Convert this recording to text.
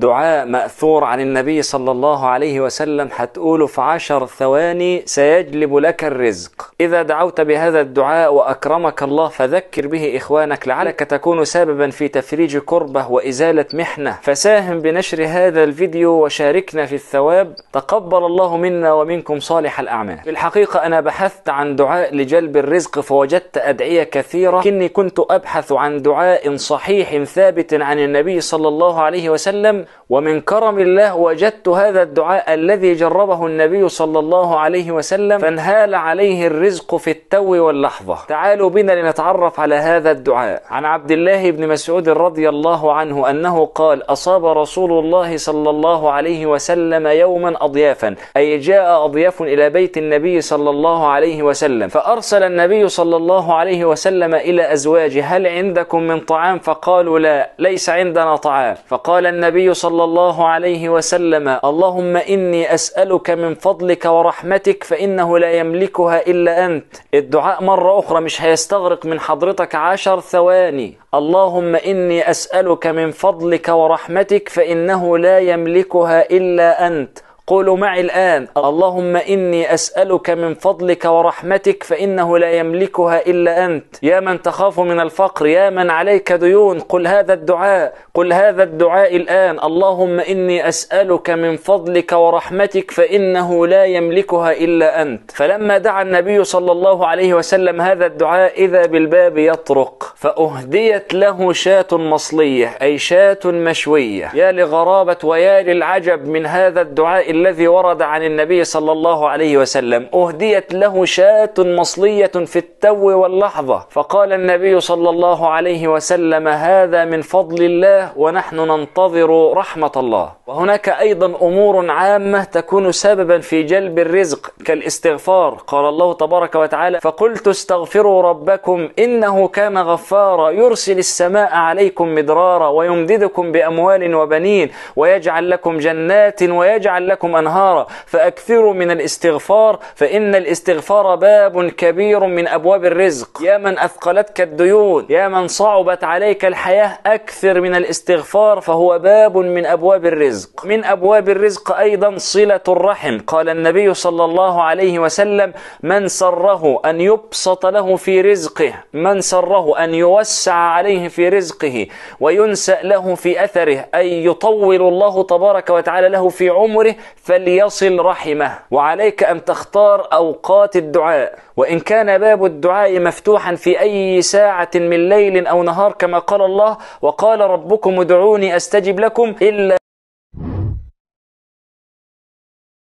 دعاء مأثور عن النبي صلى الله عليه وسلم هتقوله في عشر ثواني سيجلب لك الرزق إذا دعوت بهذا الدعاء وأكرمك الله فذكر به إخوانك لعلك تكون سببا في تفريج كربة وإزالة محنة فساهم بنشر هذا الفيديو وشاركنا في الثواب تقبل الله منا ومنكم صالح الأعمال في الحقيقة أنا بحثت عن دعاء لجلب الرزق فوجدت أدعية كثيرة لكني كنت أبحث عن دعاء صحيح ثابت عن النبي صلى الله عليه وسلم ومن كرم الله وجدت هذا الدعاء الذي جربه النبي صلى الله عليه وسلم فانهال عليه الرزق في التو واللحظة تعالوا بنا لنتعرف على هذا الدعاء عن عبد الله بن مسعود رضي الله عنه أنه قال أصاب رسول الله صلى الله عليه وسلم يوما أضيافا أي جاء أضياف إلى بيت النبي صلى الله عليه وسلم فأرسل النبي صلى الله عليه وسلم إلى أزواجه هل عندكم من طعام فقالوا لا ليس عندنا طعام فقال النبي صلى الله عليه وسلم اللهم إني أسألك من فضلك ورحمتك فإنه لا يملكها إلا أنت الدعاء مرة أخرى مش هيستغرق من حضرتك عشر ثواني اللهم إني أسألك من فضلك ورحمتك فإنه لا يملكها إلا أنت قولوا معي الآن اللهم إني أسألك من فضلك ورحمتك فإنه لا يملكها إلا أنت يا من تخاف من الفقر يا من عليك ديون قل هذا الدعاء قل هذا الدعاء الآن اللهم إني أسألك من فضلك ورحمتك فإنه لا يملكها إلا أنت فلما دعا النبي صلى الله عليه وسلم هذا الدعاء إذا بالباب يطرق فأهديت له شاة مصلية أي شاة مشوية يا لغرابة ويا للعجب من هذا الدعاء الذي ورد عن النبي صلى الله عليه وسلم أهديت له شاة مصلية في التو واللحظة فقال النبي صلى الله عليه وسلم هذا من فضل الله ونحن ننتظر رحمة الله وهناك أيضا أمور عامة تكون سببا في جلب الرزق كالاستغفار قال الله تبارك وتعالى فقلت استغفروا ربكم إنه كان غفارا يرسل السماء عليكم مدرارا ويمددكم بأموال وبنين ويجعل لكم جنات ويجعل لكم لكم أنهارا فأكثروا من الاستغفار فإن الاستغفار باب كبير من أبواب الرزق يا من أثقلتك الديون يا من صعبت عليك الحياة أكثر من الاستغفار فهو باب من أبواب الرزق من أبواب الرزق أيضا صلة الرحم قال النبي صلى الله عليه وسلم من سره أن يبسط له في رزقه من سره أن يوسع عليه في رزقه وينسأ له في أثره أي يطول الله تبارك وتعالى له في عمره فليصل رحمه وعليك أن تختار أوقات الدعاء وإن كان باب الدعاء مفتوحا في أي ساعة من ليل أو نهار كما قال الله وقال ربكم ادعوني أستجب لكم إلا